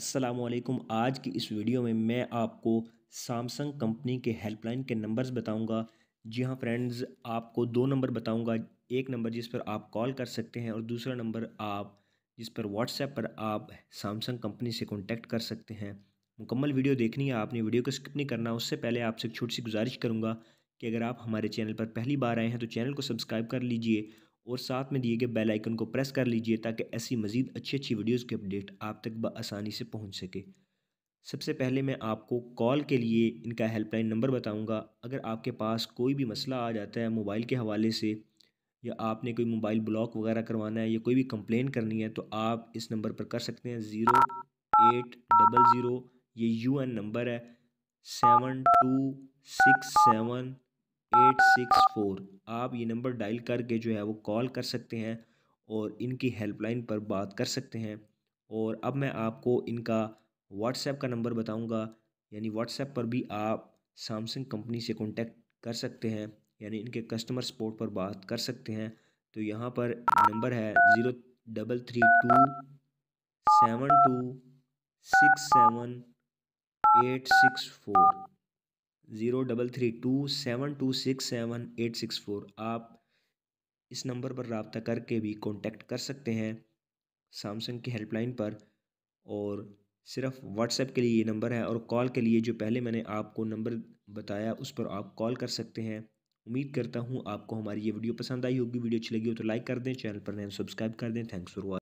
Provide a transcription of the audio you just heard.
असलकुम आज की इस वीडियो में मैं आपको सैमसंग कंपनी के हेल्पलाइन के नंबर्स बताऊंगा जी हाँ फ्रेंड्स आपको दो नंबर बताऊंगा एक नंबर जिस पर आप कॉल कर सकते हैं और दूसरा नंबर आप जिस पर व्हाट्सएप पर आप सैमसंग कंपनी से कॉन्टेक्ट कर सकते हैं मुकम्मल वीडियो देखनी है आपने वीडियो को स्किप नहीं करना उससे पहले आपसे एक छोटी सी गुजारिश करूँगा कि अगर आप हमारे चैनल पर पहली बार आए हैं तो चैनल को सब्सक्राइब कर लीजिए और साथ में दिए गए बेल आइकन को प्रेस कर लीजिए ताकि ऐसी मज़ीद अच्छी अच्छी वीडियोज़ के अपडेट आप तक बसानी से पहुँच सके सबसे पहले मैं आपको कॉल के लिए इनका हेल्पलाइन नंबर बताऊँगा अगर आपके पास कोई भी मसला आ जाता है मोबाइल के हवाले से या आपने कोई मोबाइल ब्लॉक वगैरह करवाना है या कोई भी कंप्लेन करनी है तो आप इस नंबर पर कर सकते हैं ज़ीरो एट डबल ज़ीरो ये यू एन नंबर है seven two six seven eight six four आप ये नंबर डायल करके जो है वो कॉल कर सकते हैं और इनकी हेल्पलाइन पर बात कर सकते हैं और अब मैं आपको इनका व्हाट्सएप का नंबर बताऊंगा यानी व्हाट्सएप पर भी आप सैमसंग कंपनी से कांटेक्ट कर सकते हैं यानी इनके कस्टमर सपोर्ट पर बात कर सकते हैं तो यहाँ पर नंबर है zero double three two seven two six seven eight six four zero double three two seven two six seven eight six four आप इस नंबर पर रबता करके भी कांटेक्ट कर सकते हैं सैमसंग की हेल्पलाइन पर और सिर्फ व्हाट्सएप के लिए ये नंबर है और कॉल के लिए जो पहले मैंने आपको नंबर बताया उस पर आप कॉल कर सकते हैं उम्मीद करता हूँ आपको हमारी ये वीडियो पसंद आई होगी वीडियो अच्छी लगी हो तो लाइक कर दें चैनल पर नए तो सब्सक्राइब कर दें थैंक्स फॉर वॉचिंग